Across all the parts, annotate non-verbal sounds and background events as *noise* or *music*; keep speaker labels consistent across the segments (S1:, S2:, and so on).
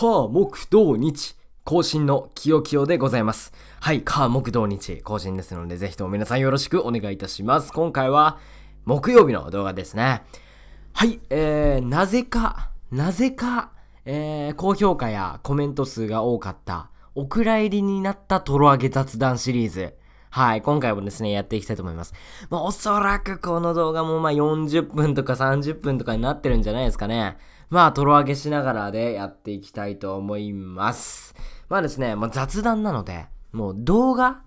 S1: 火、木、土、日。更新のきよきよでございます。はい、火、木、土、日、更新ですので、ぜひとも皆さんよろしくお願いいたします。今回は、木曜日の動画ですね。はい、えー、なぜか、なぜか、えー、高評価やコメント数が多かった、お蔵入りになったとろ揚げ雑談シリーズ。はい、今回もですね、やっていきたいと思います。まあ、おそらくこの動画もまあ40分とか30分とかになってるんじゃないですかね。まあ、とろあげしながらでやっていきたいと思います。まあですね、まあ、雑談なので、もう動画、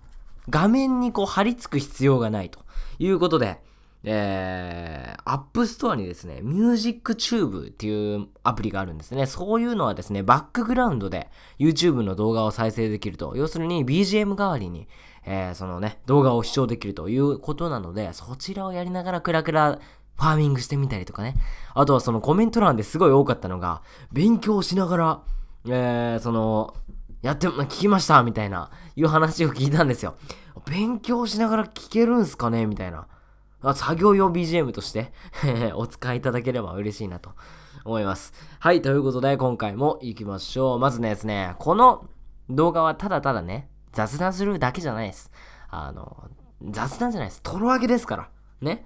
S1: 画面にこう貼り付く必要がないということで、えー、アップストアにですね、ミュージックチューブっていうアプリがあるんですね。そういうのはですね、バックグラウンドで YouTube の動画を再生できると。要するに BGM 代わりに、えー、そのね、動画を視聴できるということなので、そちらをやりながらクラクラファーミングしてみたりとかね。あとはそのコメント欄ですごい多かったのが、勉強しながら、えー、その、やって、聞きましたみたいな、いう話を聞いたんですよ。勉強しながら聞けるんすかねみたいな。作業用 BGM として *laughs* お使いいただければ嬉しいなと思います。はい、ということで今回も行きましょう。まずねですね、この動画はただただね、雑談するだけじゃないです。あの、雑談じゃないです。とろあげですから。ね。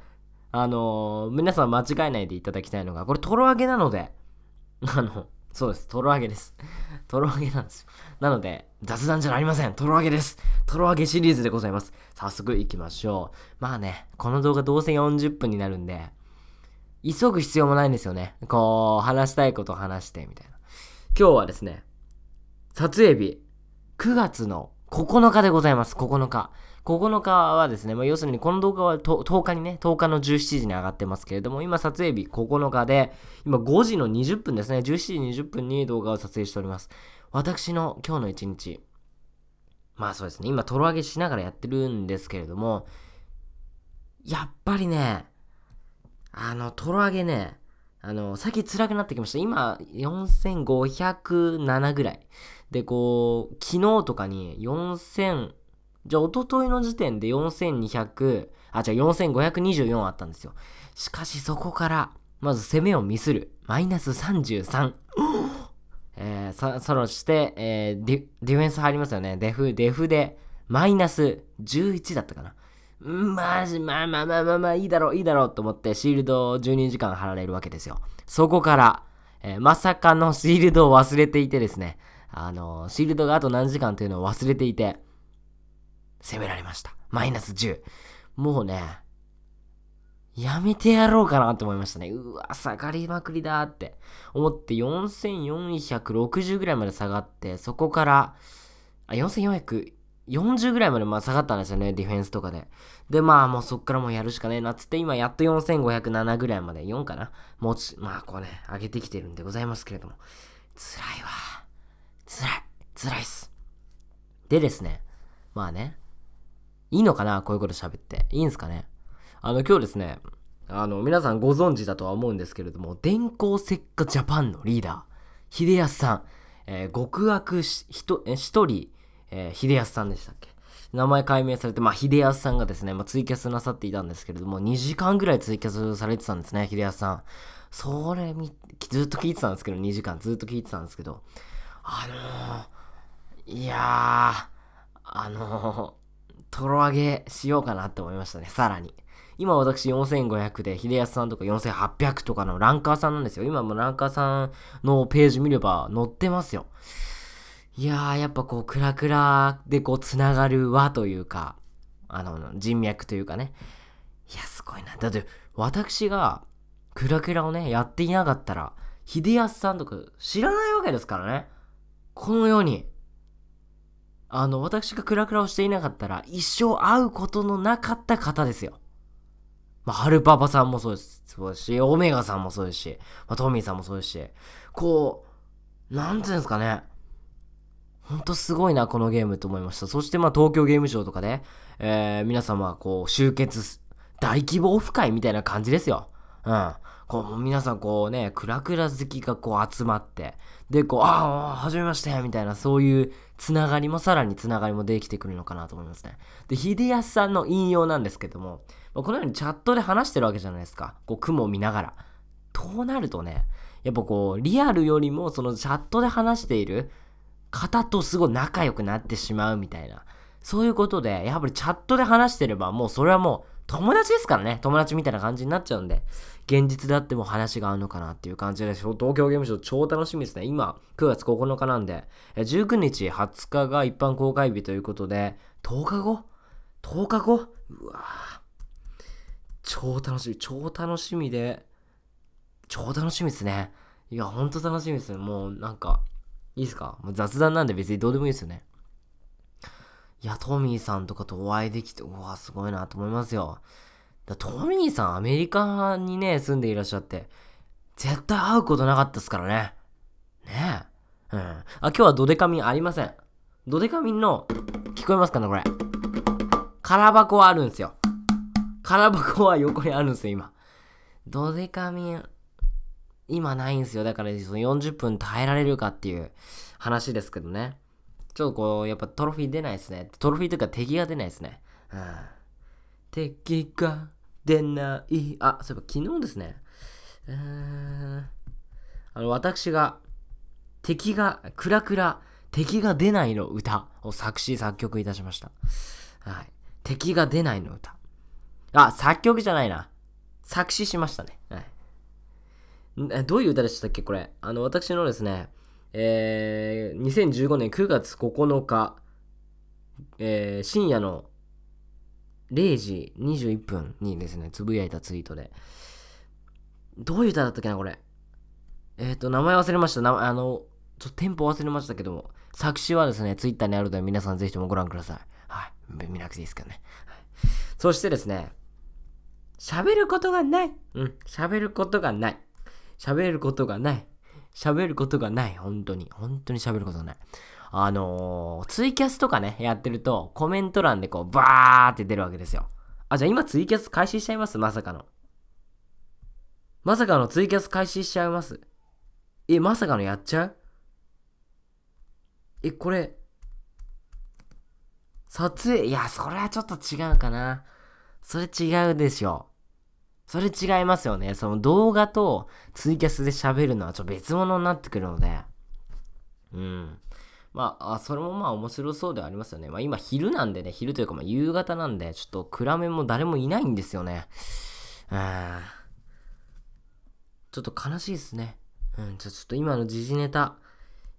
S1: あのー、皆さん間違えないでいただきたいのが、これ、とろ揚げなので、*laughs* あの、そうです、とろ揚げです。と *laughs* ろ揚げなんですよ。なので、雑談じゃありません。とろ揚げです。とろ揚げシリーズでございます。早速行きましょう。まあね、この動画どうせ40分になるんで、急ぐ必要もないんですよね。こう、話したいこと話して、みたいな。今日はですね、撮影日、9月の9日でございます。9日。9日はですね、まあ、要するにこの動画は 10, 10, 日にね、10日の17時に上がってますけれども、今撮影日9日で、今5時の20分ですね、17時20分に動画を撮影しております。私の今日の一日、まあそうですね、今、トロ上げしながらやってるんですけれども、やっぱりね、あの、トロ上げね、あの、最近辛くなってきました。今、4507ぐらい。で、こう、昨日とかに4000、じゃあ、一昨日の時点で4200、あ、じゃあ4524あったんですよ。しかしそこから、まず攻めをミスる。マイナス33。えー、そ、そろして、えー、ディ、ディフェンス入りますよね。デフ、デフで、マイナス11だったかな。うん、まじ、まあまあまあまあまあ、いいだろう、いいだろうと思って、シールドを12時間貼られるわけですよ。そこから、えー、まさかのシールドを忘れていてですね、あのー、シールドがあと何時間というのを忘れていて、攻められました。マイナス10。もうね、やめてやろうかなって思いましたね。うわ、下がりまくりだって思って4460ぐらいまで下がって、そこから、あ、4440ぐらいまでまあ下がったんですよね、ディフェンスとかで。で、まあもうそっからもうやるしかねえなっつって、今やっと4507ぐらいまで、4かな持ち、まあこうね、上げてきてるんでございますけれども。辛いわ。辛い。辛いっす。でですね、まあね、いいのかなこういうこと喋って。いいんすかねあの、今日ですね、あの、皆さんご存知だとは思うんですけれども、電光石火ジャパンのリーダー、秀康さん、えー、極悪し、ひと、え、一人、えー、秀康さんでしたっけ名前解明されて、まあ、秀康さんがですね、まあ、ツイキャスなさっていたんですけれども、2時間ぐらいツイキャスされてたんですね、秀康さん。それみ、ずっと聞いてたんですけど、2時間ずっと聞いてたんですけど、あのー、いやー、あのとろ上げしようかなって思いましたね。さらに。今私4500で、秀康さんとか4800とかのランカーさんなんですよ。今もランカーさんのページ見れば載ってますよ。いやー、やっぱこう、クラクラでこう、つながる輪というか、あの、人脈というかね。いや、すごいな。だって、私が、クラクラをね、やっていなかったら、秀康さんとか知らないわけですからね。このように。あの、私がクラクラをしていなかったら、一生会うことのなかった方ですよ。まあ、ハルパパさんもそうですそうですし、オメガさんもそうですし、まあ、トミーさんもそうですし、こう、なんていうんですかね。ほんとすごいな、このゲームと思いました。そして、まあ、東京ゲームショウとかで、えー、皆様、こう、集結、大規模オフ会みたいな感じですよ。うん。こう、皆さんこうね、クラクラ好きがこう集まって、で、こう、ああ、はじめましてみたいな、そういうつながりも、さらにつながりもできてくるのかなと思いますね。で、秀康さんの引用なんですけども、まあ、このようにチャットで話してるわけじゃないですか。こう、雲を見ながら。となるとね、やっぱこう、リアルよりも、そのチャットで話している方とすごい仲良くなってしまうみたいな。そういうことで、やっぱりチャットで話してれば、もうそれはもう、友達ですからね、友達みたいな感じになっちゃうんで、現実であっても話が合うのかなっていう感じで、東京ゲームショー超楽しみですね。今、9月9日なんで、19日20日が一般公開日ということで、10日後 ?10 日後うわぁ。超楽しみ、超楽しみで、超楽しみですね。いや、ほんと楽しみですね。もう、なんか、いいですかもう雑談なんで別にどうでもいいですよね。いや、トミーさんとかとお会いできて、うわ、すごいなと思いますよ。だトミーさん、アメリカにね、住んでいらっしゃって、絶対会うことなかったですからね。ねえ。うん。あ、今日はドデカミンありません。ドデカミンの、聞こえますかね、これ。空箱はあるんですよ。空箱は横にあるんですよ、今。ドデカミン、今ないんですよ。だから、その40分耐えられるかっていう話ですけどね。ちょっとこう、やっぱトロフィー出ないですね。トロフィーというか敵が出ないですね。うん、敵が出ない。あ、そういえば昨日ですね。うん。あの、私が、敵が、クラクラ、敵が出ないの歌を作詞作曲いたしました。はい。敵が出ないの歌。あ、作曲じゃないな。作詞しましたね。はい。どういう歌でしたっけこれ。あの、私のですね、えー、2015年9月9日、えー、深夜の0時21分にですね、つぶやいたツイートで。どういう歌だったっけな、これ。えっ、ー、と、名前忘れました。あの、ちょっとテンポ忘れましたけども、作詞はですね、ツイッターにあるので皆さんぜひともご覧ください。はい。見なくていいですけどね。はい、そしてですね、喋ることがない。うん。喋ることがない。喋ることがない。喋ることがない。本当に。本当に喋ることがない。あのー、ツイキャスとかね、やってると、コメント欄でこう、バーって出るわけですよ。あ、じゃあ今ツイキャス開始しちゃいますまさかの。まさかのツイキャス開始しちゃいますえ、まさかのやっちゃうえ、これ、撮影、いや、それはちょっと違うかな。それ違うでしょ。それ違いますよね。その動画とツイキャスで喋るのはちょっと別物になってくるので。うん。まあ、それもまあ面白そうではありますよね。まあ今昼なんでね、昼というかまあ夕方なんで、ちょっと暗めも誰もいないんですよね。うん。ちょっと悲しいですね。うん、ちょ、ちょっと今の時事ネタ、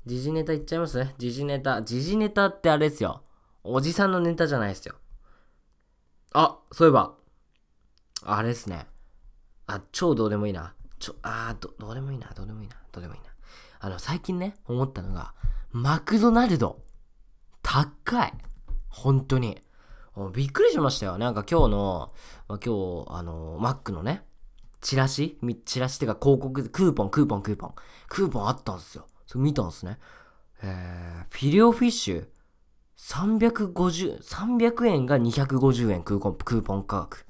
S1: 時事ネタいっちゃいますね。時事ネタ。時事ネタってあれですよ。おじさんのネタじゃないですよ。あ、そういえば、あれですね。あ、超どうでもいいな。ちょ、あーど、どうでもいいな、どうでもいいな、どうでもいいな。あの、最近ね、思ったのが、マクドナルド、高い。本当に。びっくりしましたよ。なんか今日の、まあ、今日、あのマックのね、チラシチラシってか広告、クーポン、クーポン、クーポン。クーポンあったんですよ。それ見たんですね。えー、フィリオフィッシュ、350、300円が250円クーポン、クーポン価格。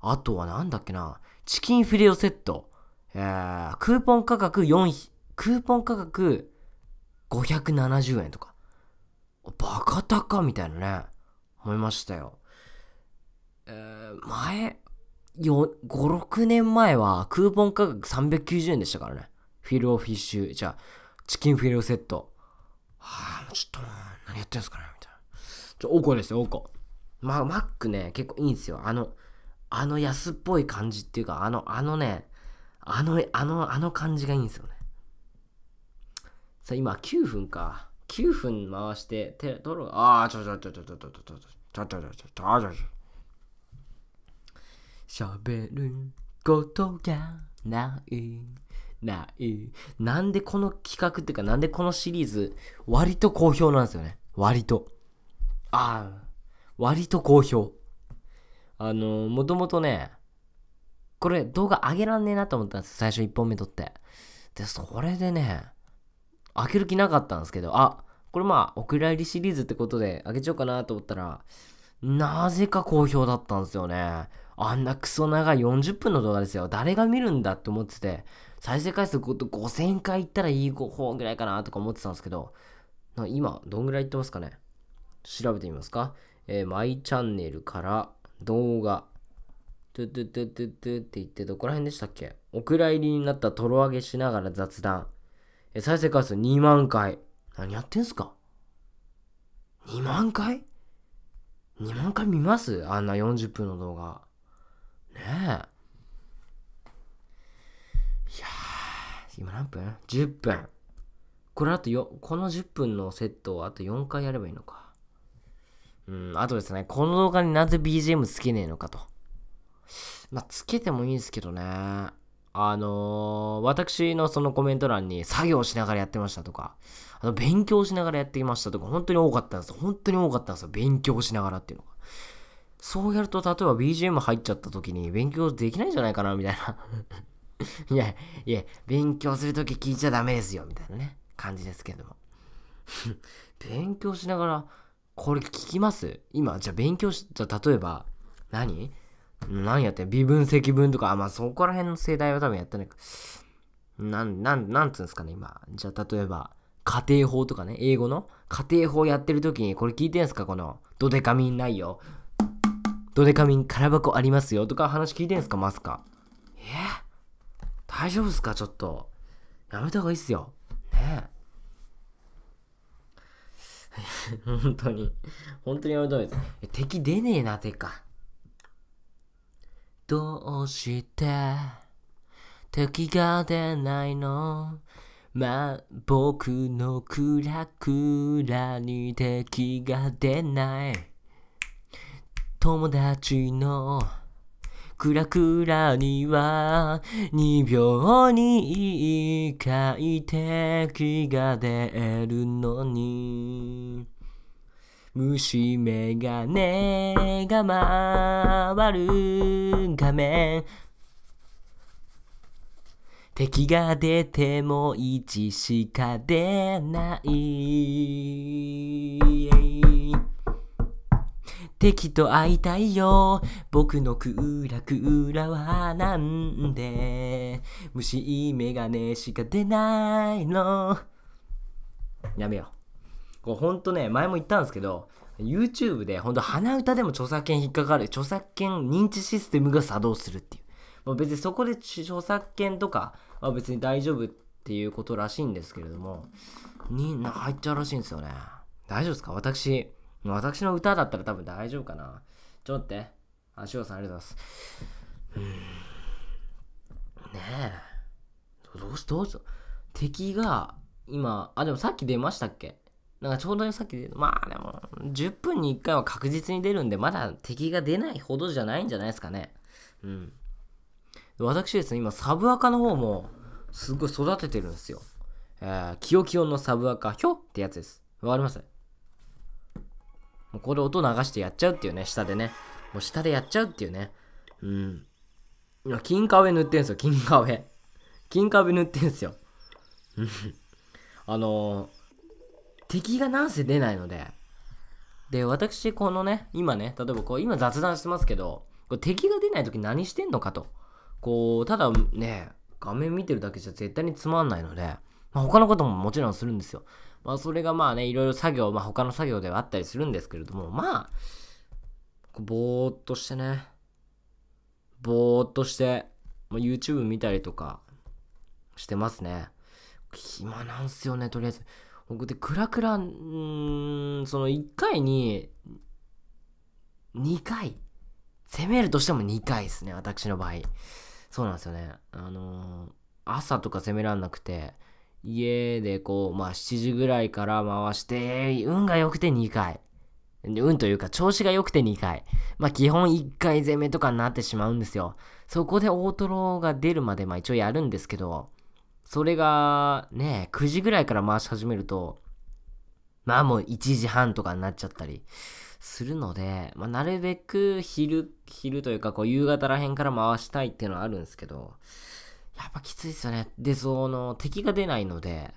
S1: あとはなんだっけな、チキンフィレオセット。えー、クーポン価格4、クーポン価格570円とか。バカ高みたいなね、思いましたよ。えー、前、よ、5、6年前はクーポン価格390円でしたからね。フィルオフィッシュ、じゃあ、チキンフィレオセット。はあ、ちょっと、何やってんすかねみたいな。ちょ、おこですよ、おこ。まあ、マックね、結構いいんですよ。あの、あの安っぽい感じっていうか、あの、あのね、あの、あの、あの感じがいいんですよね。さあ、今9分か。9分回して、手、取ろう。ああ、ちょちょちょちょちょちょちょちょちょちょちょちょちょちょちょ。喋ることがない。ない。なんでこの企画っていうか、なんでこのシリーズ、割と好評なんですよね。割と。ああ、割と好評。あの、もともとね、これ動画上げらんねえなと思ったんです最初1本目撮って。で、それでね、開ける気なかったんですけど、あ、これまあ、お蔵入りシリーズってことで開けちゃおうかなと思ったら、なぜか好評だったんですよね。あんなクソ長い40分の動画ですよ。誰が見るんだって思ってて、再生回数5000回いったらいい方ぐらいかなとか思ってたんですけど、今、どんぐらいいってますかね調べてみますか。えー、マイチャンネルから、動画。トゥトゥトゥトゥトゥって言ってどこら辺でしたっけお蔵入りになったとろ揚げしながら雑談。え、再生回数2万回。何やってんすか ?2 万回 ?2 万回見ますあんな40分の動画。ねえ。いや今何分 ?10 分。これあとよ、この10分のセットをあと4回やればいいのか。うん、あとですね、この動画になぜ BGM つけねえのかと。まあ、つけてもいいんですけどね。あのー、私のそのコメント欄に作業しながらやってましたとか、あの勉強しながらやっていましたとか、本当に多かったんですよ。本当に多かったんですよ。勉強しながらっていうのが。そうやると、例えば BGM 入っちゃった時に勉強できないんじゃないかな、みたいな。*laughs* いや、いや、勉強するとき聞いちゃダメですよ、みたいなね、感じですけども。*laughs* 勉強しながら、これ聞きます今、じゃあ勉強し、じゃあ例えば何、何やってん微分積分とか、あ、まあそこら辺の世代は多分やってないか。なん、なん、なんつうんですかね、今。じゃあ例えば、家庭法とかね、英語の家庭法やってる時に、これ聞いてんすかこの、ドデカミンないよ。ドデカミン空箱ありますよ。とか話聞いてんすかマスカ。え大丈夫っすかちょっと。やめた方がいいっすよ。ねえ。本当に。本当にやめたいいです。敵出ねえな、てか。どうして敵が出ないのまあ、僕のクラクラに敵が出ない友達のクラクラには2秒に1回敵が出るのに虫眼鏡が回る画面敵が出ても1しか出ない敵と会いたいよ僕のクーラクーラはなんで虫眼鏡しか出ないのやめようこれほんとね前も言ったんですけど YouTube でほんと鼻歌でも著作権引っかかる著作権認知システムが作動するっていう、もう別にそこで著作権とかは別に大丈夫っていうことらしいんですけれどもに入っちゃうらしいんですよね大丈夫ですか私私の歌だったら多分大丈夫かな。ちょっと待って。あ、しさんありがとうございます。ねえ。どうし、どうし敵が、今、あ、でもさっき出ましたっけなんかちょうどさっき出、まあでも、10分に1回は確実に出るんで、まだ敵が出ないほどじゃないんじゃないですかね。うん。私ですね、今、サブアカの方も、すごい育ててるんですよ。えー、キヨキヨのサブアカ、ョょってやつです。わかりますもうこれ音流してやっちゃうっていうね、下でね。もう下でやっちゃうっていうね。うん。今、金壁塗ってんすよ、金壁。金壁塗ってんすよ。あのー、敵がなんせ出ないので。で、私、このね、今ね、例えばこう、今雑談してますけど、これ敵が出ない時何してんのかと。こう、ただね、画面見てるだけじゃ絶対につまんないので、まあ、他のことももちろんするんですよ。まあ、それがまあね、いろいろ作業、まあ、他の作業ではあったりするんですけれども、まあ、ぼーっとしてね、ぼーっとして、まあ、YouTube 見たりとかしてますね。暇なんすよね、とりあえず。僕で、クラクラ、んー、その1回に、2回、攻めるとしても2回ですね、私の場合。そうなんですよね。あのー、朝とか攻めらんなくて、家でこう、まあ7時ぐらいから回して、運が良くて2回。運というか調子が良くて2回。まあ基本1回攻めとかになってしまうんですよ。そこで大トロが出るまでまあ一応やるんですけど、それがね、9時ぐらいから回し始めると、まあもう1時半とかになっちゃったりするので、まあなるべく昼、昼というかこう夕方らへんから回したいっていうのはあるんですけど、やっぱきついっすよね。で、その、敵が出ないので、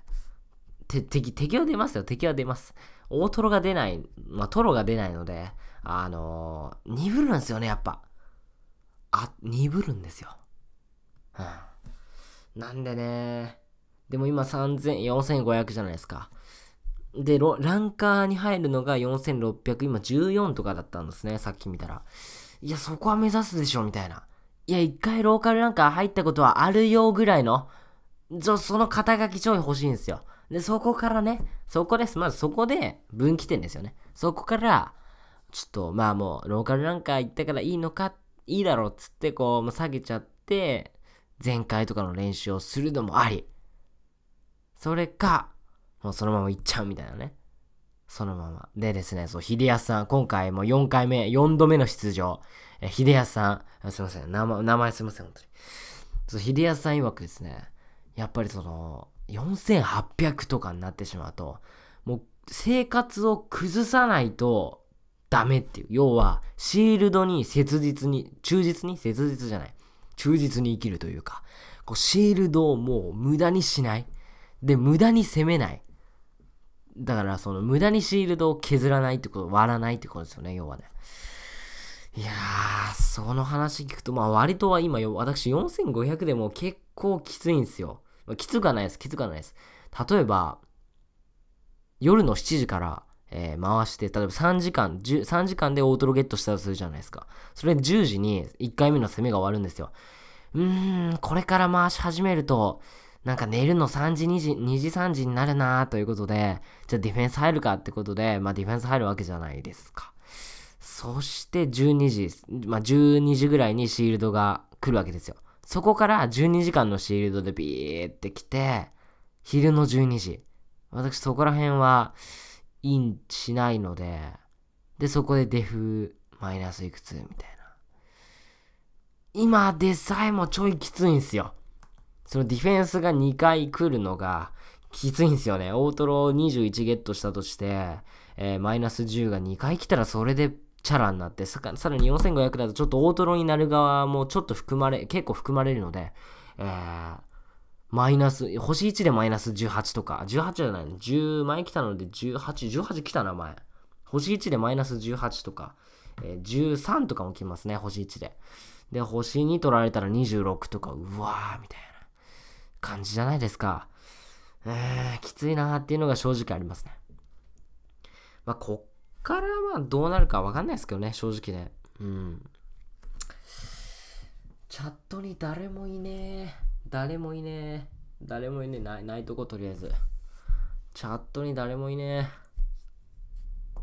S1: 敵、敵は出ますよ。敵は出ます。大トロが出ない、まあ、トロが出ないので、あのー、鈍るんですよね、やっぱ。あ、鈍るんですよ。うん。なんでね、でも今3000、4500じゃないですか。で、ランカーに入るのが4600、今14とかだったんですね、さっき見たら。いや、そこは目指すでしょ、みたいな。いや、一回ローカルランカー入ったことはあるよぐらいの、そその肩書きちょい欲しいんですよ。で、そこからね、そこです。まずそこで分岐点ですよね。そこから、ちょっとまあもうローカルランカー行ったからいいのか、いいだろうっつってこう、もう下げちゃって、前回とかの練習をするのもあり。それか、もうそのまま行っちゃうみたいなね。そのまま。でですね、そう、秀康さん、今回も4回目、4度目の出場。え秀康さん、すいません、名前、名前すいません、本当に。そう、秀康さん曰くですね、やっぱりその、4800とかになってしまうと、もう生活を崩さないとダメっていう。要は、シールドに切実に、忠実に切実じゃない。忠実に生きるというか、こうシールドをもう無駄にしない。で、無駄に攻めない。だから、その無駄にシールドを削らないってこと、割らないってことですよね、要はね。いやー、その話聞くと、まあ割とは今よ、私4500でも結構きついんですよ。まあ、きつくないです、きつくないです。例えば、夜の7時から、えー、回して、例えば3時間、3時間でオートロゲットしたとするじゃないですか。それで10時に1回目の攻めが終わるんですよ。うーん、これから回し始めると、なんか寝るの3時、2時、2時、3時になるなーということで、じゃあディフェンス入るかってことで、まあディフェンス入るわけじゃないですか。そして12時、まあ、12時ぐらいにシールドが来るわけですよ。そこから12時間のシールドでビーって来て、昼の12時。私そこら辺はインしないので、で、そこでデフマイナスいくつみたいな。今でさえもちょいきついんすよ。そのディフェンスが2回来るのがきついんすよね。大トロー21ゲットしたとして、えー、マイナス10が2回来たらそれでチャラになってささらに4500だとちょっと大トロになる側もちょっと含まれ結構含まれるので、えー、マイナス星1でマイナス18とか18じゃない10前来たので1818 18来たな前星1でマイナス18とか、えー、13とかも来ますね星1でで星2取られたら26とかうわーみたいな感じじゃないですかえー、きついなーっていうのが正直ありますねまあ、こっからまあどうなるかわかんないですけどね、正直ね。うん。チャットに誰もいねえ。誰もいねえ。誰もいねえ。ない、ないとことりあえず。チャットに誰もいねえ。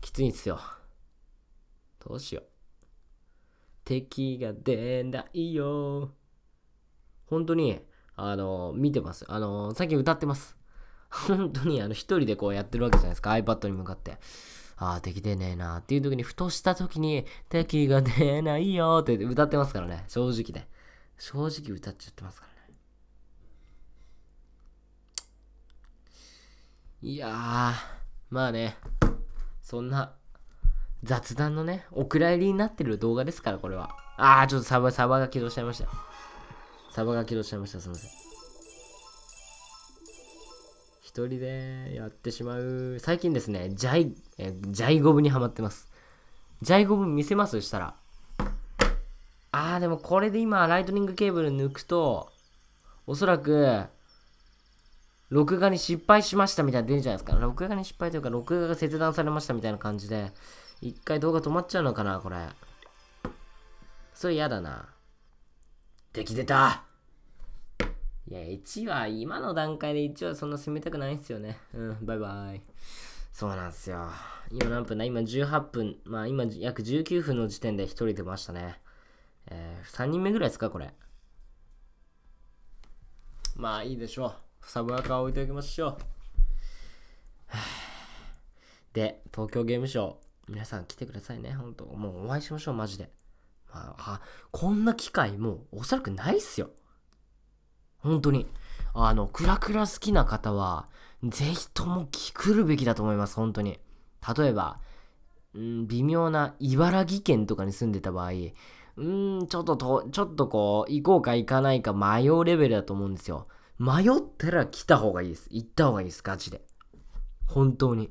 S1: きついんすよ。どうしよう。敵が出ないよ。本当に、あの、見てます。あの、最近歌ってます。本当にあの一人でこうやってるわけじゃないですか iPad に向かってああ敵出ねえなっていう時にふとした時に敵が出ないよって歌ってますからね正直で正直歌っちゃってますからねいやーまあねそんな雑談のねお蔵入りになってる動画ですからこれはああちょっとサバサバが起動しちゃいましたサバが起動しちゃいましたすいません一人でやってしまう。最近ですね、ジャイ、えジャイゴブにハマってます。ジャイゴブ見せますしたら。あー、でもこれで今、ライトニングケーブル抜くと、おそらく、録画に失敗しましたみたいな出るじゃないですか。録画に失敗というか、録画が切断されましたみたいな感じで、一回動画止まっちゃうのかな、これ。それ嫌だな。敵出たや、1は、今の段階で1はそんな攻めたくないっすよね。うん、バイバイ。そうなんですよ。今何分だ今18分。まあ今約19分の時点で1人出ましたね。えー、3人目ぐらいですか、これ。まあいいでしょう。サブアカ置いておきましょう。*sighs* で、東京ゲームショウ。皆さん来てくださいね、ほんと。もうお会いしましょう、マジで。まあ、あこんな機会もうおそらくないっすよ。本当に。あの、クラクラ好きな方は、ぜひとも来るべきだと思います、本当に。例えば、うん、微妙な茨城県とかに住んでた場合、うーん、ちょっとと、ちょっとこう、行こうか行かないか迷うレベルだと思うんですよ。迷ったら来た方がいいです。行った方がいいです、ガチで。本当に。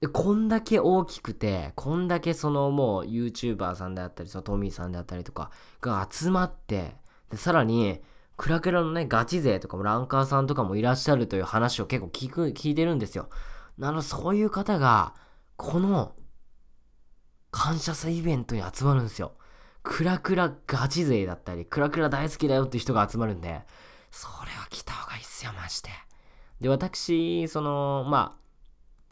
S1: で、こんだけ大きくて、こんだけそのもう YouTuber さんであったり、そのトミーさんであったりとかが集まって、で、さらに、クラクラのね、ガチ勢とかもランカーさんとかもいらっしゃるという話を結構聞く、聞いてるんですよ。なのそういう方が、この、感謝祭イベントに集まるんですよ。クラクラガチ勢だったり、クラクラ大好きだよっていう人が集まるんで、それは来た方がいいっすよ、マジで。で、私、その、まあ、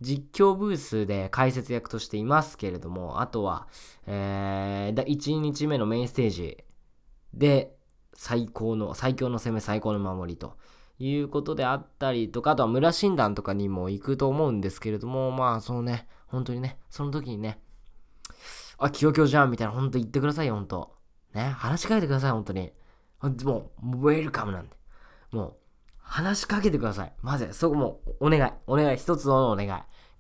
S1: 実況ブースで解説役としていますけれども、あとは、えー、1日目のメインステージで、最高の、最強の攻め、最高の守りということであったりとか、あとは村診断とかにも行くと思うんですけれども、まあ、そのね、本当にね、その時にね、あ、清京じゃんみたいな、本当言ってくださいよ、本当ね、話しかけてください、本当に。もう、ウェルカムなんで。もう、話しかけてください。まず、そこも、お願い。お願い。一つのお願い。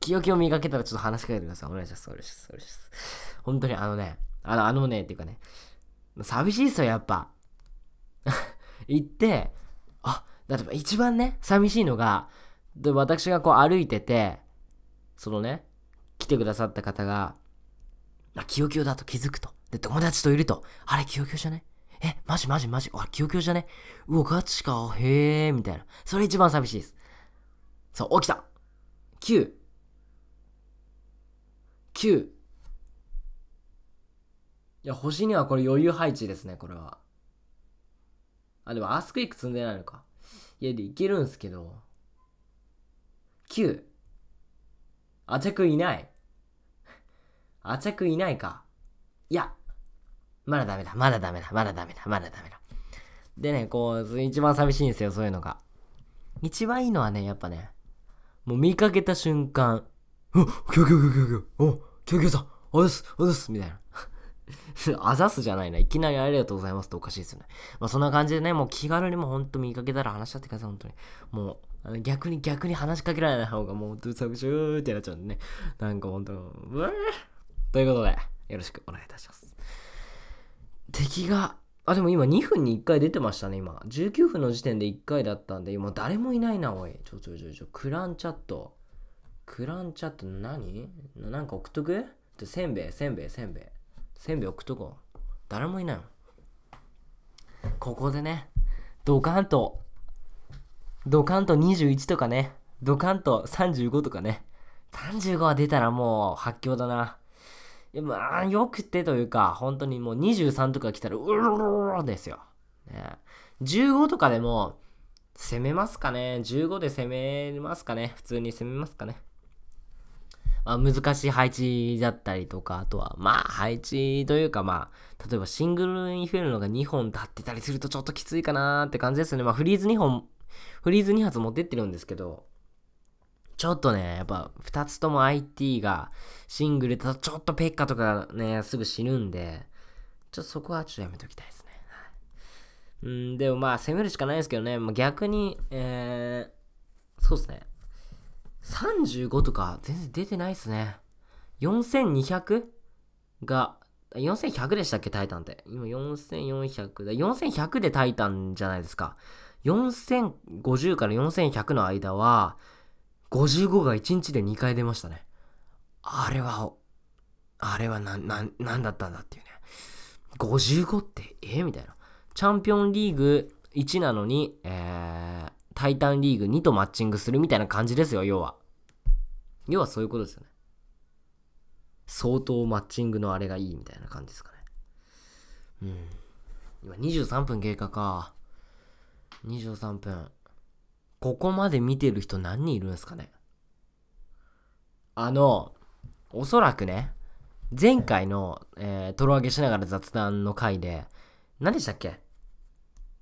S1: 清きを見かけたらちょっと話しかけてください。お願いします。お願いします。お願いします。本当にあのね、あの、あのね、っていうかね、寂しいっすよ、やっぱ。*laughs* 行って、あ、例えば一番ね、寂しいのが、で私がこう歩いてて、そのね、来てくださった方が、あ、キヨキヨだと気づくと。で、友達といると、あれ、キヨキヨじゃねえ、マジマジマジ、あれ、キヨキヨじゃねうお、ガチか、へえ、みたいな。それ一番寂しいです。そう、起きた !9、9、いや、星にはこれ余裕配置ですね、これは。あ、でもアースクイック積んでないのか。いや、で、いけるんすけど。9。アチャくいない。アチャくいないか。いや。まだダメだ、まだダメだ、まだダメだ、まだダメだ。でね、こう、一番寂しいんですよ、そういうのが。一番いいのはね、やっぱね、もう見かけた瞬間、うっ、キョキョキョキョキョ、お、キョキョさん、おです、おです、みたいな。*laughs* あざすじゃないな。いきなりありがとうございますっておかしいですよね。まあそんな感じでね、もう気軽にもうほんと見かけたら話しちゃってください、本当に。もう、あの逆に逆に話しかけられない方がもうドゥとブシューってなっちゃうんでね。なんかほんと、うわということで、よろしくお願いいたします。敵が、あ、でも今2分に1回出てましたね、今。19分の時点で1回だったんで、今誰もいないな、おい。ちょちょちょちょ、クランチャット。クランチャット何なんか送っとくせんべい、せんべい、せんべい。せんべい置くとこ誰もいないここでねドカンとドカンと21とかねドカンと35とかね35は出たらもう発狂だないやまあよくてというか本当にもう23とか来たらうろろろですよ、ね、15とかでも攻めますかね ?15 で攻めますかね普通に攻めますかねまあ、難しい配置だったりとか、あとは、まあ、配置というか、まあ、例えばシングルインフェルノが2本立ってたりするとちょっときついかなーって感じですね。まあ、フリーズ2本、フリーズ2発持ってってるんですけど、ちょっとね、やっぱ2つとも IT がシングルだとちょっとペッカとかね、すぐ死ぬんで、ちょっとそこはちょっとやめときたいですね。うん、でもまあ攻めるしかないですけどね、まあ、逆に、えー、そうですね。35とか全然出てないっすね。4200? が、4100でしたっけタイタンって。今4400だ。4100でタイタンじゃないですか。4050から4100の間は、55が1日で2回出ましたね。あれは、あれはな、な、なんだったんだっていうね。55って、えみたいな。チャンピオンリーグ1なのに、えー、タイタンリーグ2とマッチングするみたいな感じですよ、要は。要はそういうことですよね。相当マッチングのあれがいいみたいな感じですかね。うん。今23分経過か。23分。ここまで見てる人何人いるんですかねあの、おそらくね、前回の、えー、トロ上げしながら雑談の回で、何でしたっけ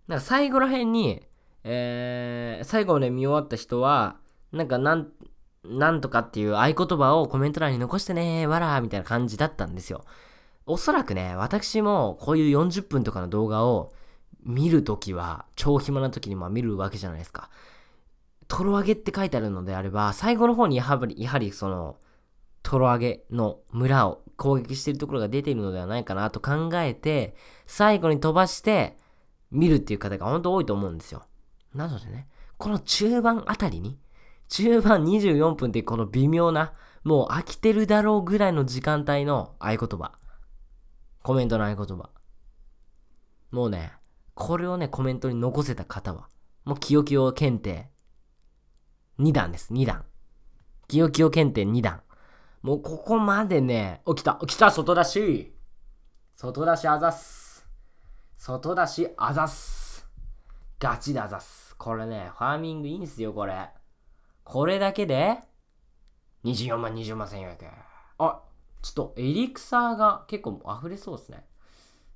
S1: なんか最後ら辺に、えー、最後まで見終わった人は、なんかなん、なんとかっていう合言葉をコメント欄に残してねわらーみたいな感じだったんですよ。おそらくね、私もこういう40分とかの動画を見るときは、超暇なときにま見るわけじゃないですか。トロ上げって書いてあるのであれば、最後の方にやはり、やはりその、トロ上げの村を攻撃しているところが出ているのではないかなと考えて、最後に飛ばして見るっていう方が本当多いと思うんですよ。なのでね、この中盤あたりに、中盤24分ってこの微妙な、もう飽きてるだろうぐらいの時間帯の合言葉。コメントの合言葉。もうね、これをね、コメントに残せた方は、もうきよきよ検定、2段です、2段。キヨキヨ検定2段。もうここまでね、起きた、起きた、外出し。外出しあざす。外出しあざす。ガチだざす。これね、ファーミングいいんすよ、これ。これだけで、24万、20万1400円。あ、ちょっとエリクサーが結構溢れそうですね。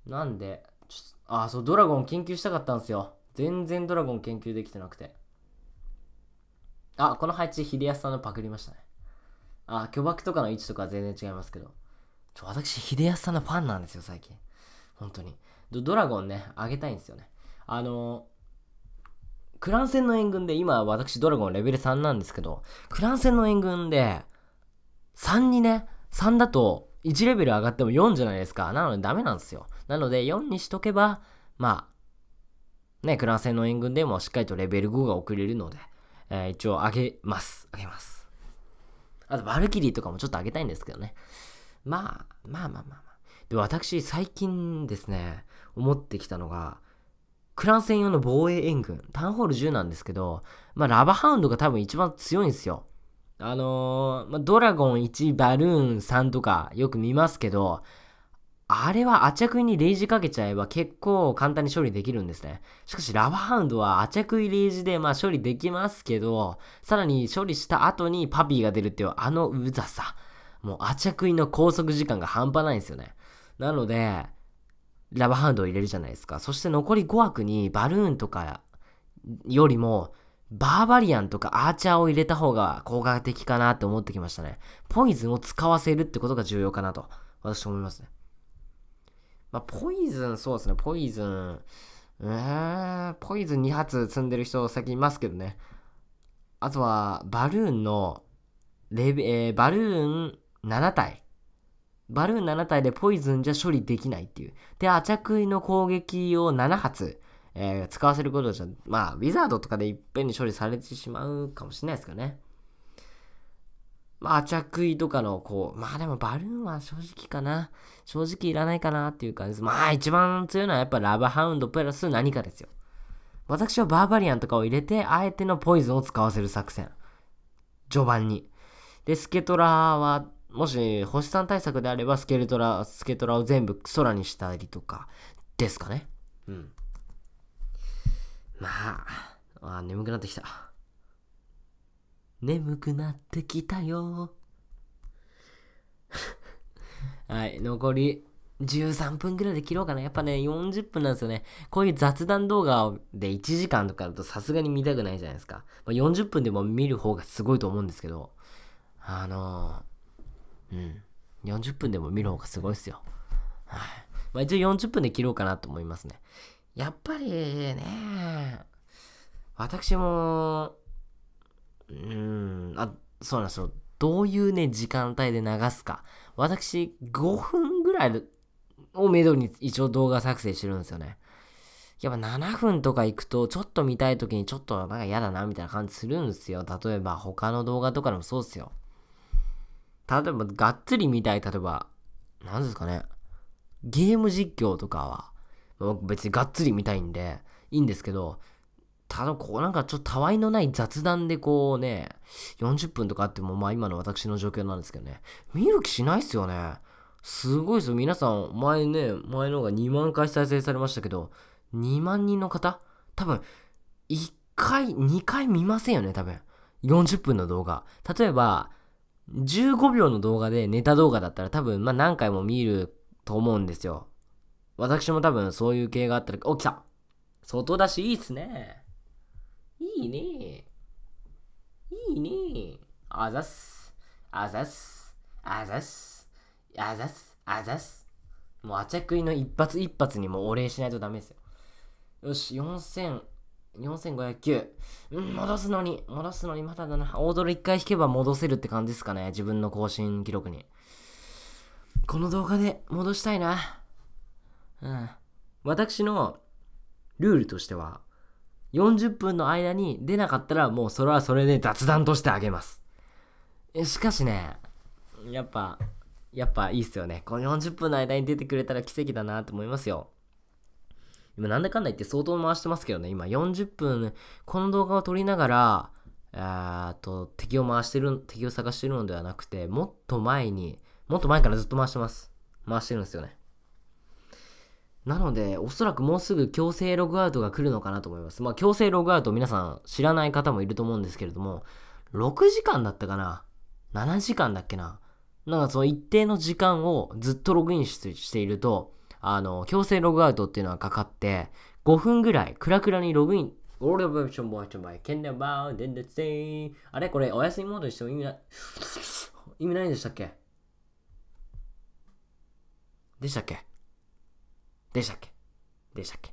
S1: なんで、ちょっと、あ、そう、ドラゴン研究したかったんですよ。全然ドラゴン研究できてなくて。あ、この配置、秀康さんのパクりましたね。あ、巨爆とかの位置とか全然違いますけど。ちょ、私、秀康さんのファンなんですよ、最近。本当に。ドドラゴンね、あげたいんですよね。あのークラン戦の援軍で、今私ドラゴンレベル3なんですけど、クラン戦の援軍で、3にね、3だと1レベル上がっても4じゃないですか。なのでダメなんですよ。なので4にしとけば、まあ、ね、クラン戦の援軍でもしっかりとレベル5が送れるので、えー、一応上げます。上げます。あと、バルキリーとかもちょっと上げたいんですけどね。まあ、まあまあまあまあ。で、私、最近ですね、思ってきたのが、クラン戦用の防衛援軍、タウンホール10なんですけど、まあ、ラバハウンドが多分一番強いんですよ。あのー、まあ、ドラゴン1、バルーン3とかよく見ますけど、あれはアチャクイにレイジかけちゃえば結構簡単に処理できるんですね。しかしラバーハウンドはアチャクイレイジでまあ処理できますけど、さらに処理した後にパピーが出るっていうあのうざさ。もうャクイの拘束時間が半端ないんですよね。なので、ラブハウンドを入れるじゃないですか。そして残り5枠にバルーンとかよりも、バーバリアンとかアーチャーを入れた方が効果的かなって思ってきましたね。ポイズンを使わせるってことが重要かなと、私思いますね。まあ、ポイズン、そうですね、ポイズン、えー、ポイズン2発積んでる人先いますけどね。あとは、バルーンのレベ、えー、バルーン7体バルーン7体でポイズンじゃ処理できないっていう。で、アチャクイの攻撃を7発、えー、使わせることじゃ、まあ、ウィザードとかでいっぺんに処理されてしまうかもしれないですけどね。まあ、アチャクイとかの、こう、まあでもバルーンは正直かな。正直いらないかなっていう感じです。まあ、一番強いのはやっぱラブハウンドプラス何かですよ。私はバーバリアンとかを入れて、あえてのポイズンを使わせる作戦。序盤に。で、スケトラは、もし星さん対策であればスケルトラ、スケトラを全部空にしたりとか、ですかね。うん。まあ、あ眠くなってきた。眠くなってきたよ。*laughs* はい、残り13分ぐらいで切ろうかな。やっぱね、40分なんですよね。こういう雑談動画で1時間とかだとさすがに見たくないじゃないですか。まあ、40分でも見る方がすごいと思うんですけど、あのーうん40分でも見る方がすごいっすよはい、まあ、一応40分で切ろうかなと思いますねやっぱりね私もうんあそうなんですよどういうね時間帯で流すか私5分ぐらいをめどに一応動画作成してるんですよねやっぱ7分とか行くと、ちょっと見たい時にちょっとなんか嫌だなみたいな感じするんですよ。例えば他の動画とかでもそうっすよ。例えば、がっつり見たい、例えば、何ですかね、ゲーム実況とかは、別にがっつり見たいんで、いいんですけど、ただ、こう、なんかちょっとたわいのない雑談でこうね、40分とかあっても、まあ今の私の状況なんですけどね、見る気しないっすよね。すごいっすよ。皆さん、前ね、前の方が2万回再生されましたけど、2万人の方多分、1回、2回見ませんよね、多分。40分の動画。例えば、15秒の動画でネタ動画だったら多分、まあ、何回も見ると思うんですよ。私も多分そういう系があったら、お、きた外出しいいっすね。いいね。いいね。あざす。あざす。あざす。あざす。あざす。もうあちゃくいの一発一発にもお礼しないとダメですよ。よし、4000。4509。うん、戻すのに、戻すのにまだだな。オードル1回引けば戻せるって感じですかね。自分の更新記録に。この動画で戻したいな。うん。私のルールとしては、40分の間に出なかったらもうそれはそれで雑談としてあげます。しかしね、やっぱ、やっぱいいっすよね。この40分の間に出てくれたら奇跡だなと思いますよ。今なんだかんだ言って相当回してますけどね、今40分、この動画を撮りながら、えっと、敵を回してる、敵を探してるのではなくて、もっと前に、もっと前からずっと回してます。回してるんですよね。なので、おそらくもうすぐ強制ログアウトが来るのかなと思います。まあ、強制ログアウト皆さん知らない方もいると思うんですけれども、6時間だったかな ?7 時間だっけななんかその一定の時間をずっとログインしていると、あの、強制ログアウトっていうのがかかって、5分ぐらい、クラクラにログイン、オールバーションボーションバイ、ケンダバー、デンデツイあれこれ、お休みモードにしても意味ない、意味ないんでしたっけでしたっけでしたっけでしたっけ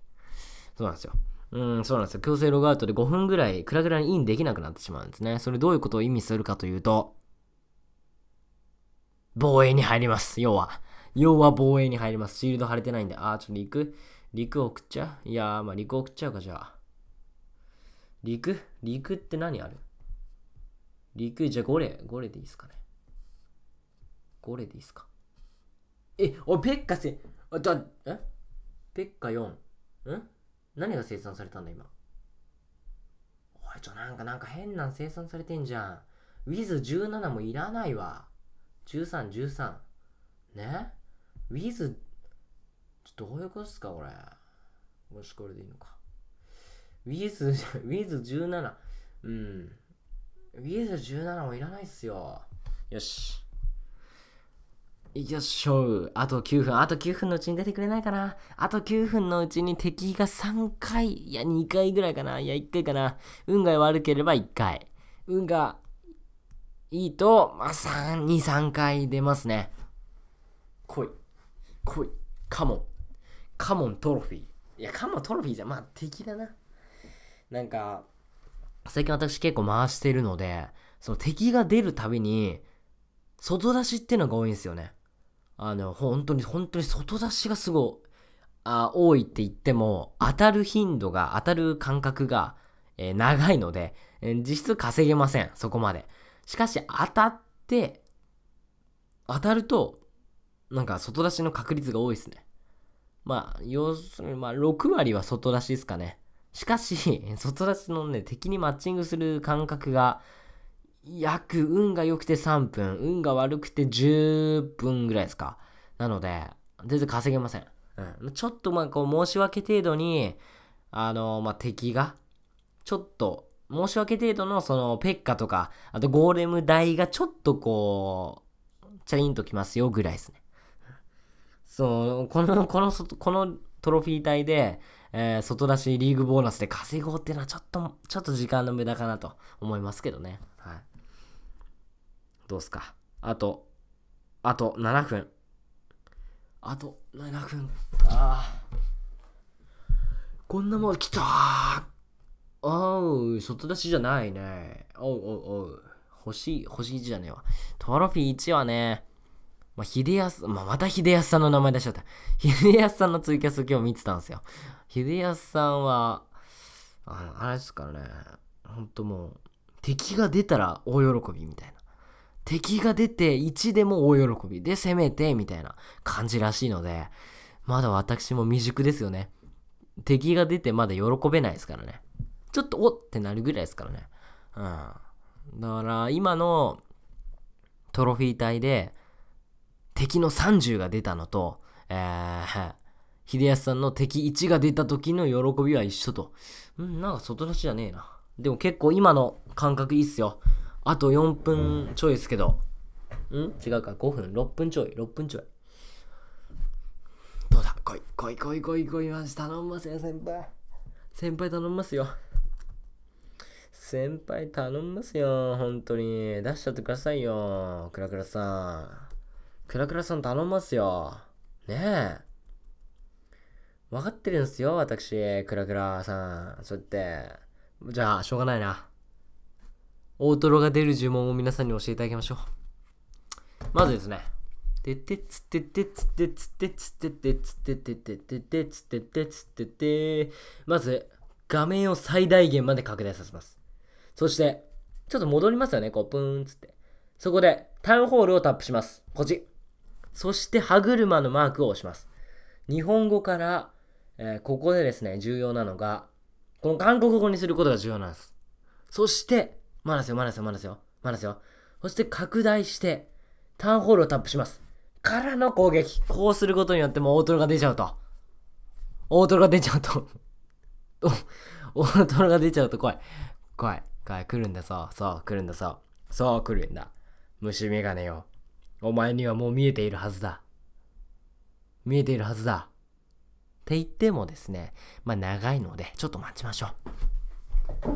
S1: そうなんですよ。うん、そうなんですよ。強制ログアウトで5分ぐらい、クラクラにインできなくなってしまうんですね。それどういうことを意味するかというと、防衛に入ります。要は。要は防衛に入ります。シールド貼れてないんで。あー、ちょっと陸陸送っちゃういやー、まあ陸送っちゃうか、じゃあ。陸陸って何ある陸、じゃあ5レ、5レでいいですかね。5レでいいですか。え、お、ペッカせ、あ、じゃ、えペッカ4。ん何が生産されたんだ、今。おい、ちょ、なんか、なんか変なん生産されてんじゃん。ウィズ1 7もいらないわ。13、13。ね with どういうことですかこれ。もしこれでいいのか。with、ィズ1 7うん。with17 もいらないっすよ。よし。よっしょあと9分。あと9分のうちに出てくれないかな。あと9分のうちに敵が3回、いや2回ぐらいかな。いや1回かな。運が悪ければ1回。運がいいと、まあ3、2、3回出ますね。来い。来いいカモンカモントロフィーいやカモントロフィーじゃまあ敵だななんか最近私結構回してるのでその敵が出るたびに外出しっていうのが多いんですよねあの本当に本当に外出しがすごいあ多いって言っても当たる頻度が当たる間隔が、えー、長いので、えー、実質稼げませんそこまでしかし当たって当たるとなんか外出しの確率が多いですね。まあ、要するに、まあ、6割は外出しですかね。しかし、*laughs* 外出しのね、敵にマッチングする感覚が、約、運が良くて3分、運が悪くて10分ぐらいですか。なので、全然稼げません。うん、ちょっとまあこう申し訳程度に、あの、まあ、敵が、ちょっと、申し訳程度のそのペッカとか、あとゴーレム台がちょっとこう、チャリンときますよぐらいですね。そう、この、この、このトロフィー隊で、えー、外出しリーグボーナスで稼ごうっていうのはちょっと、ちょっと時間の無駄かなと思いますけどね。はい。どうすか。あと、あと7分。あと7分。ああ。こんなもん、来たーおう、外出しじゃないね。おうおうおう。欲しい、欲しいじゃねえわ。トロフィー1はね、まあ、秀康、まあ、また秀康さんの名前出しちゃった。*laughs* 秀康さんのツイキャスを今日見てたんですよ。秀康さんは、ああれですからね、ほんともう、敵が出たら大喜びみたいな。敵が出て1でも大喜びで攻めてみたいな感じらしいので、まだ私も未熟ですよね。敵が出てまだ喜べないですからね。ちょっとおってなるぐらいですからね。うん。だから今のトロフィー隊で敵の30が出たのと、えー、秀康さんの敵1が出た時の喜びは一緒と。うん、なんか外出しじゃねえな。でも結構今の感覚いいっすよ。あと4分ちょいですけど。うん違うか、5分、6分ちょい、6分ちょい。どうだ来い、来い、来い、来い、来い、マジ頼んますよ、先輩。先輩頼んますよ。先輩頼んますよ、本当に。出しちゃってくださいよ、クラクラさん。クラクラさん頼ますよ。ねえ。分かってるんすよ、私、クラクラさん。そうやって。じゃあ、しょうがないな。大トロが出る呪文を皆さんに教えていただきましょう。まずですね。ててつててつてつてつててつてててってつってつててまず、画面を最大限まで拡大させます。そして、ちょっと戻りますよね、こう、プーンつって。そこで、タウンホールをタップします。こっち。そして歯車のマークを押します。日本語から、えー、ここでですね、重要なのが、この韓国語にすることが重要なんです。そして、まだですよ、まだですよ、まだですよ、まだですよ。そして拡大して、ターンホールをタップします。からの攻撃。こうすることによってもう大トロが出ちゃうと。大トロが出ちゃうと *laughs* 大トロが出ちゃうと怖い。怖い。怖い。来るんだ、そう、そう、来るんだ、そう。そう、来るんだ。虫眼鏡よ。お前にはもう見えているはずだ。見えているはずだ。って言ってもですね、まあ長いので、ちょっと待ちましょう。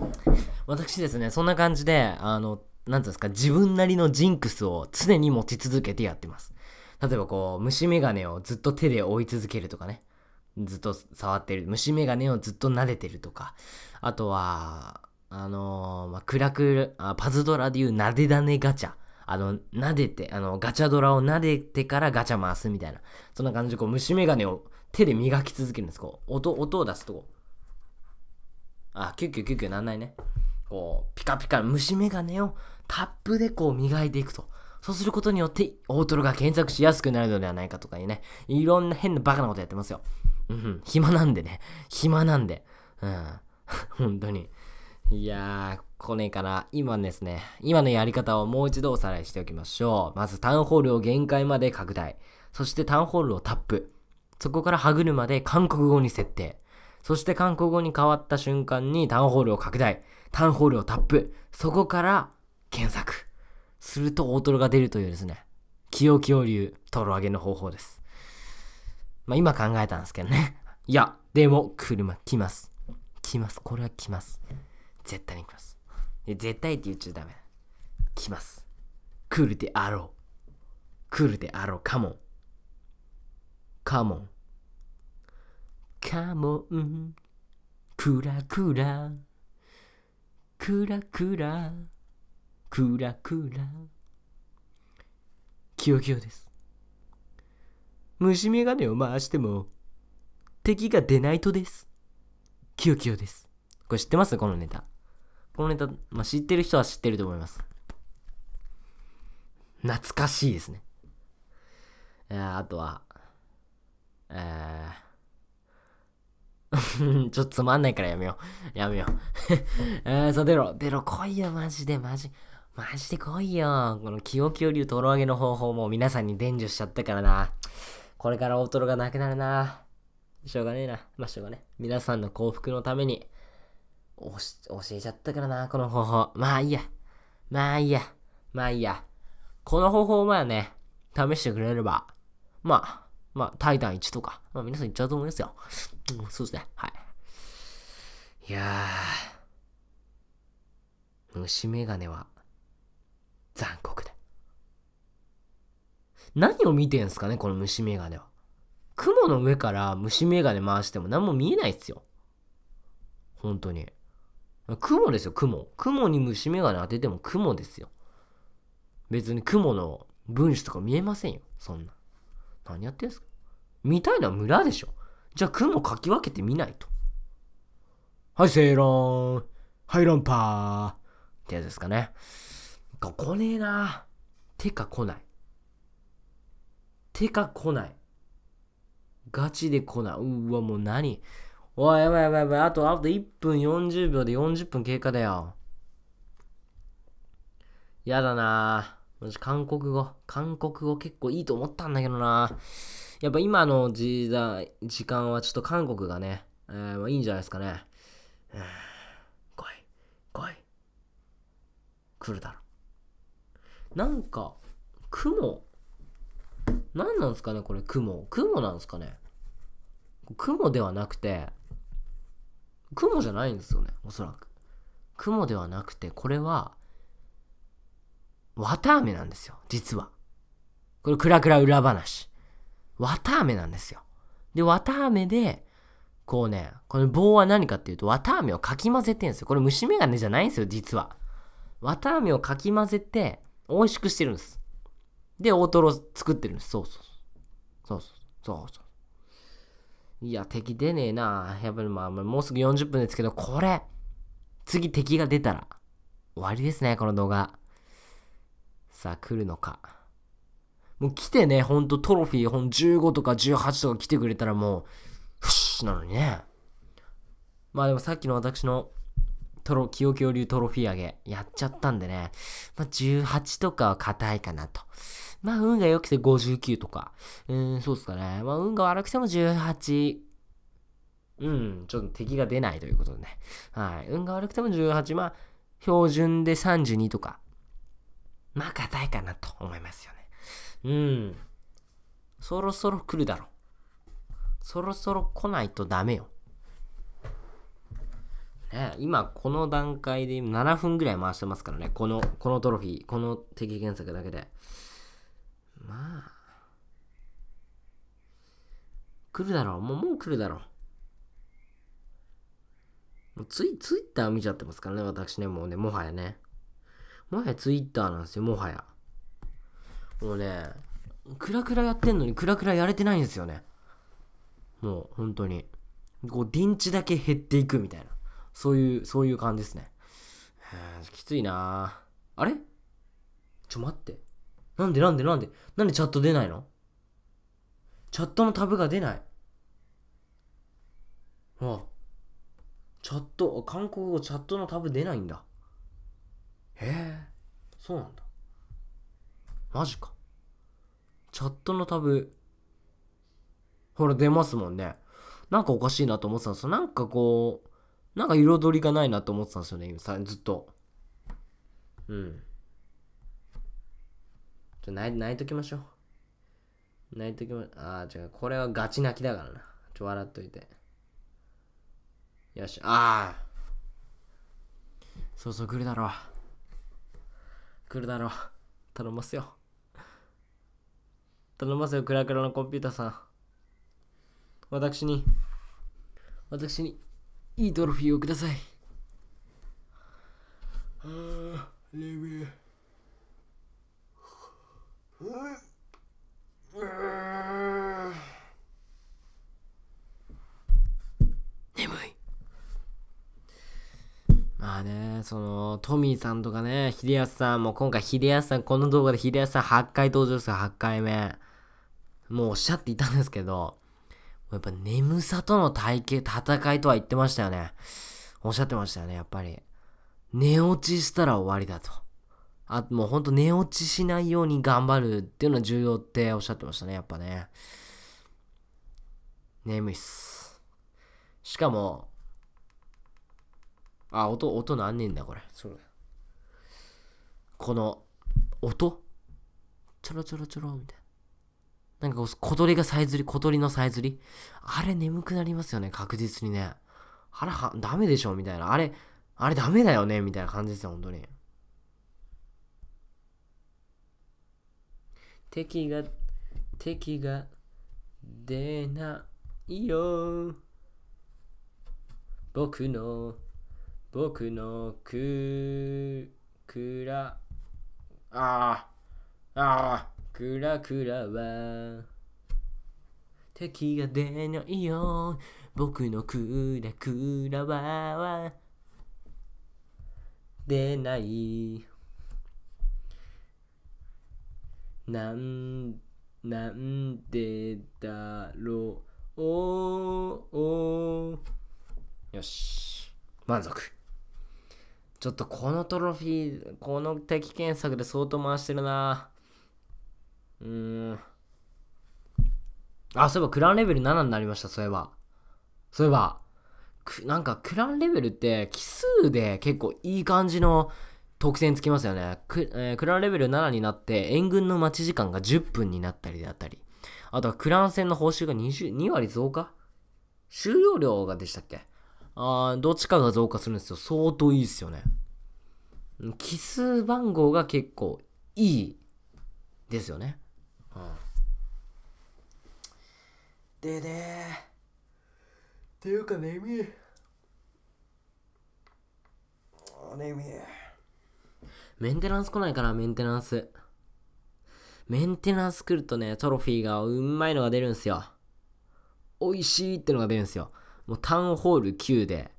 S1: 私ですね、そんな感じで、あの、なんですか、自分なりのジンクスを常に持ち続けてやってます。例えばこう、虫眼鏡をずっと手で追い続けるとかね。ずっと触ってる。虫眼鏡をずっと撫でてるとか。あとは、あのー、まあ、暗く、あパズドラでいうなでだねガチャ。あの、撫でて、あの、ガチャドラを撫でてからガチャ回すみたいな。そんな感じで、こう、虫眼鏡を手で磨き続けるんです。こう、音、音を出すとこう。あ、キュッキュッキュッキュなんないね。こう、ピカピカ、虫眼鏡をタップでこう磨いていくと。そうすることによって、大トロが検索しやすくなるのではないかとかいうね、いろんな変なバカなことやってますよ。うん、暇なんでね。暇なんで。うん。*laughs* 本当に。いやー、来ねえかな。今ですね、今のやり方をもう一度おさらいしておきましょう。まずタウンホールを限界まで拡大。そしてタウンホールをタップ。そこから歯車で韓国語に設定。そして韓国語に変わった瞬間にタウンホールを拡大。タウンホールをタップ。そこから検索。すると大トロが出るというですね、清清流トロ上げの方法です。まあ今考えたんですけどね。いや、でも車来ます。来ます。これは来ます。絶対に来ます。絶対って言っちゃダメ。来ます。来るであろう。来るであろう。カモン。カモン。カモン。クラクラ。クラクラ。クラクラ。キヨキヨです。虫眼鏡を回しても、敵が出ないとです。キヨキヨです。これ知ってますこのネタ。このネタ、まあ、知ってる人は知ってると思います。懐かしいですね。えー、あとは、えー、*laughs* ちょっとつまんないからやめよう。やめよう。*laughs* えー、そう、デろ、デろ、来いよ、マジで、マジ。マジで来いよ。このキヨキヨ流とろ揚げの方法も皆さんに伝授しちゃったからな。これから大トロがなくなるな。しょうがねえな。まあ、しょうがね。皆さんの幸福のために。おし、教えちゃったからな、この方法。まあいいや。まあいいや。まあいいや。この方法まあね、試してくれれば、まあ、まあ、タイタン1とか、まあ皆さん言っちゃうと思いますよ。うん、そうですね。はい。いやー、虫眼鏡は、残酷だ。何を見てんすかね、この虫眼鏡は。雲の上から虫眼鏡回しても何も見えないっすよ。本当に。雲ですよ、雲。雲に虫眼鏡当てても雲ですよ。別に雲の分子とか見えませんよ、そんな。何やってんすか見たいのは村でしょ。じゃあ雲かき分けてみないと。はい、正論。はい、論破ー。ってやつですかね。か来ねえな。てか来ない。てか来ない。ガチで来ない。うわ、もう何おい、やばいやばいやばい。あと、あと1分40秒で40分経過だよ。やだなぁ。マ韓国語。韓国語結構いいと思ったんだけどなやっぱ今の時代、時間はちょっと韓国がね、えー、まあいいんじゃないですかね。来い、来い。来るだろ。なんか、雲。何なんですかね、これ、雲。雲なんですかね。雲ではなくて、雲じゃないんですよね、おそらく。雲ではなくて、これは、綿飴なんですよ、実は。これ、クラクラ裏話。綿飴なんですよ。で、綿飴で、こうね、この棒は何かっていうと、綿飴をかき混ぜてんですよ。これ虫眼鏡じゃないんですよ、実は。綿飴をかき混ぜて、美味しくしてるんです。で、大トロ作ってるんです。そう。そうそうそう。そうそういや、敵出ねえな。やっぱりまあ、もうすぐ40分ですけど、これ、次敵が出たら、終わりですね、この動画。さあ、来るのか。もう来てね、ほんとトロフィー、ほん15とか18とか来てくれたらもう、ふしなのにね。まあでもさっきの私のトロ、清京流トロフィー上げ、やっちゃったんでね、まあ18とかは硬いかなと。まあ、運が良くて59とか。うん、そうですかね。まあ、運が悪くても18。うん、ちょっと敵が出ないということでね。はい。運が悪くても18、まあ、標準で32とか。まあ、硬いかなと思いますよね。うん。そろそろ来るだろう。そろそろ来ないとダメよ。ね、今この段階で7分ぐらい回してますからね、この、このトロフィー、この敵原作だけで。まあ。来るだろう。もう、もう来るだろう。もうツイ、ツイッター見ちゃってますからね、私ね、もうね、もはやね。もはやツイッターなんですよ、もはや。もうね、クラクラやってんのにクラクラやれてないんですよね。もう、本当に。こう、電池だけ減っていくみたいな。そういう、そういう感じですね。きついなあれちょ、待って。なんでなんでなんでなんでチャット出ないのチャットのタブが出ない。あチャット、韓国語チャットのタブ出ないんだ。へえ、そうなんだ。マジか。チャットのタブ、ほら出ますもんね。なんかおかしいなと思ってたんですよ。なんかこう、なんか彩りがないなと思ってたんですよね、今さ、ずっと。うん。ちょ泣い、泣いときましょう。泣いときま、ああ、違う。これはガチ泣きだからな。ちょ、笑っといて。よし、ああ。そうそう、来るだろう。来るだろう。頼ますよ。頼ますよ、クラクラのコンピューターさん。私に、私に、いいトロフィーをください。ああ、レビュー。眠いまあねそのトミーさんとかね秀康さんも今回秀康さんこの動画で秀康さん8回登場ですよ8回目もうおっしゃっていたんですけどやっぱ眠さとの体型戦いとは言ってましたよねおっしゃってましたよねやっぱり寝落ちしたら終わりだとあもうほんと寝落ちしないように頑張るっていうのは重要っておっしゃってましたね、やっぱね。眠いっす。しかも、あ、音、音なんねえんだ、これ。そうだ。この、音ちょろちょろちょろ、みたいな。なんかこう、小鳥がさえずり、小鳥のさえずり。あれ眠くなりますよね、確実にね。あれ、は、ダメでしょ、みたいな。あれ、あれダメだよね、みたいな感じですよ、本当に。敵が、敵が出ないよ。僕の、僕のく、くら、ああ、ああ、くらくらは、敵が出ないよ。僕のくらくらは、出ない。なんなんでだろうおよし満足ちょっとこのトロフィーこの敵検索で相当回してるなうーんあそういえばクランレベル7になりましたそういえばそういえばなんかクランレベルって奇数で結構いい感じの特典つきますよね。く、えー、クランレベル7になって援軍の待ち時間が10分になったりであったり。あとはクラン戦の報酬が2割増加収容量がでしたっけあどっちかが増加するんですよ。相当いいっすよね。奇数番号が結構いいですよね。うん、でねっていうかねみねみメンテナンス来ないかな、メンテナンス。メンテナンス来るとね、トロフィーがうまいのが出るんすよ。美味しいってのが出るんすよ。もうタウンホール9で、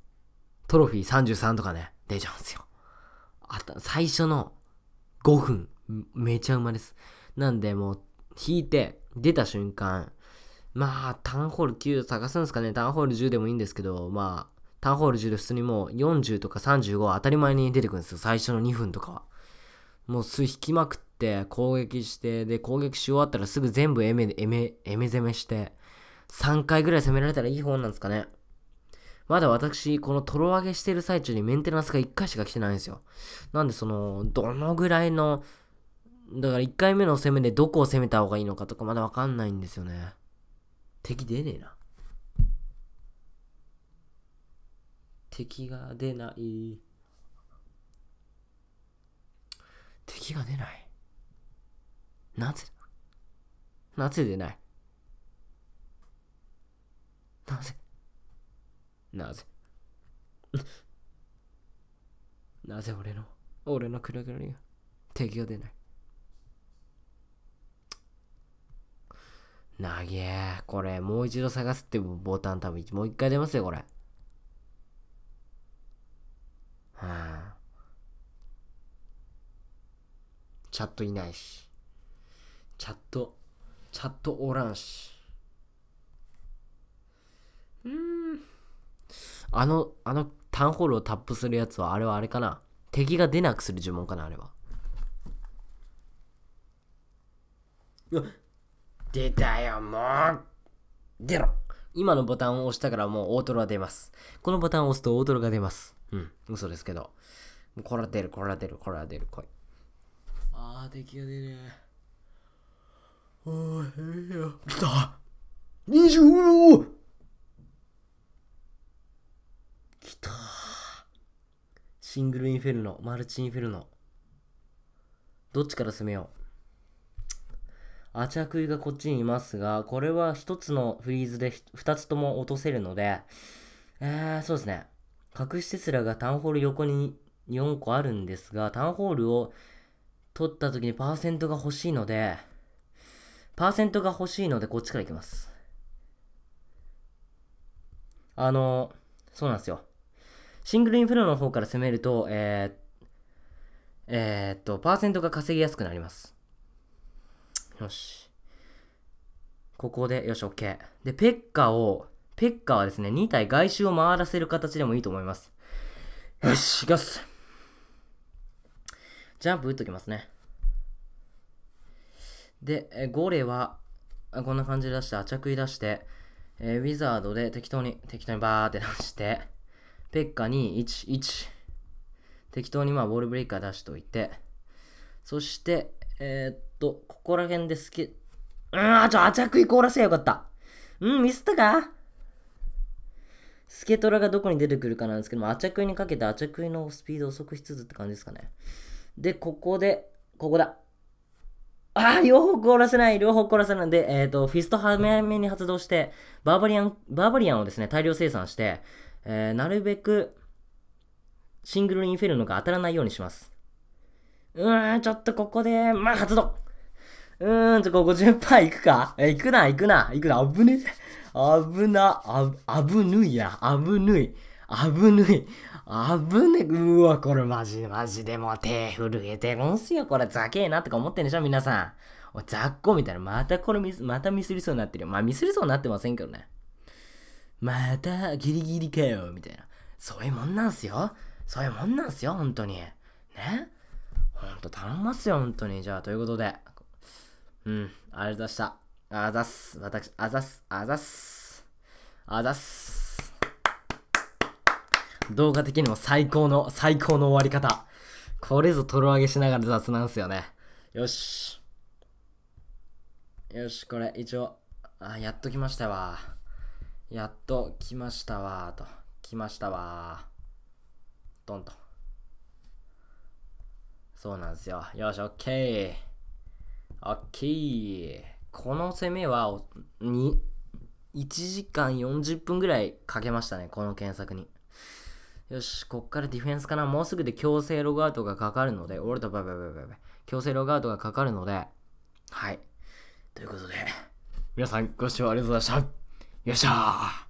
S1: トロフィー33とかね、出ちゃうんすよ。あた、最初の5分、めちゃうまです。なんで、もう、引いて、出た瞬間、まあ、タウンホール9探すんすかね。タウンホール10でもいいんですけど、まあ、タウンホール10で普通にもう40とか35は当たり前に出てくるんですよ。最初の2分とかは。もう巣引きまくって攻撃してで攻撃し終わったらすぐ全部エメエメエメ攻めして3回ぐらい攻められたらいい方なんですかねまだ私、このトロ上げしてる最中にメンテナンスが1回しか来てないんですよ。なんで、その、どのぐらいの、だから1回目の攻めでどこを攻めた方がいいのかとかまだわかんないんですよね。敵出ねえな。敵が出ない。敵が出ないなぜなぜ出ないなぜなぜ *laughs* なぜ俺の俺のクラに敵が出ないなげえ。これ、もう一度探すってボタン多分、もう一回出ますよ、これ。はあ。チャットいないし。チャット、チャットおらんし。うん。あの、あの、タンホールをタップするやつは、あれはあれかな。敵が出なくする呪文かな、あれは。う出たよ、もう出ろ今のボタンを押したからもう大トロが出ます。このボタンを押すと大トロが出ます。うん、嘘ですけど。これは出る、これは出る、これは出る、来い。ああ、敵が出るおー、ええよ。来た !25 秒来たシングルインフェルノ、マルチインフェルノ。どっちから攻めようアチャクイがこっちにいますが、これは1つのフリーズで2つとも落とせるので、えー、そうですね。隠しテスラがタウンホール横に4個あるんですが、タウンホールを取った時にパーセントが欲しいので、パーセントが欲しいので、こっちからいきます。あの、そうなんですよ。シングルインフラの方から攻めると、えー、えー、っと、パーセントが稼ぎやすくなります。よし。ここで、よし、OK。で、ペッカを、ペッカはですね、2体外周を回らせる形でもいいと思います。よし、いきます。ジャンプ打っときますね。で、ゴレは、こんな感じで出して、アチャクイ出して、えー、ウィザードで適当に、適当にバーって出して、ペッカに1、1。適当にまあ、ウォールブレイカー出しておいて、そして、えー、っと、ここら辺で好き、うん、あ、ちょ、あちい凍らせよかった。うん、ミスったかスケトラがどこに出てくるかなんですけども、アチャクいにかけてアチャクいのスピードを遅くしつつって感じですかね。で、ここで、ここだ。ああ、両方凍らせない、両方凍らせないんで、えっ、ー、と、フィスト早めに発動して、バーバリアン、バーバリアンをですね、大量生産して、えー、なるべく、シングルインフェルノが当たらないようにします。うーん、ちょっとここで、まあ発動うーん、ちょ、ここ50%いくかえ、行くな、行くな、行くな、危ねえ。危な、あ、危ぬいや、危ぬい。危ねえ。危ねえ。うわ、これマジ、マジでもう手震えてるんすよ。これざけえなとか思ってんでしょ、皆さん。お雑魚みたいな。またこれミス、またミスりそうになってるよ。まあミスりそうになってませんけどね。またギリギリかよ、みたいな。そういうもんなんすよ。そういうもんなんすよ、本当に。ね。ほんと頼ますよ、本当に。じゃあ、ということで。うん、ありがとうございました。あざす。私、あざす。あざす。あざす。動画的にも最高の、最高の終わり方。これぞトロ上げしながら雑なんすよね。よし。よし、これ、一応、あ、やっと来ましたわ。やっと来ましたわ、と。来ましたわ。ドンと。そうなんですよ。よし、オッケー。オッケー。この攻めは、に、1時間40分ぐらいかけましたね、この検索に。よし、こっからディフェンスかな。もうすぐで強制ログアウトがかかるので、俺とバイバイバイバイバイ。強制ログアウトがかかるので、はい。ということで、皆さんご視聴ありがとうございました。よっしゃー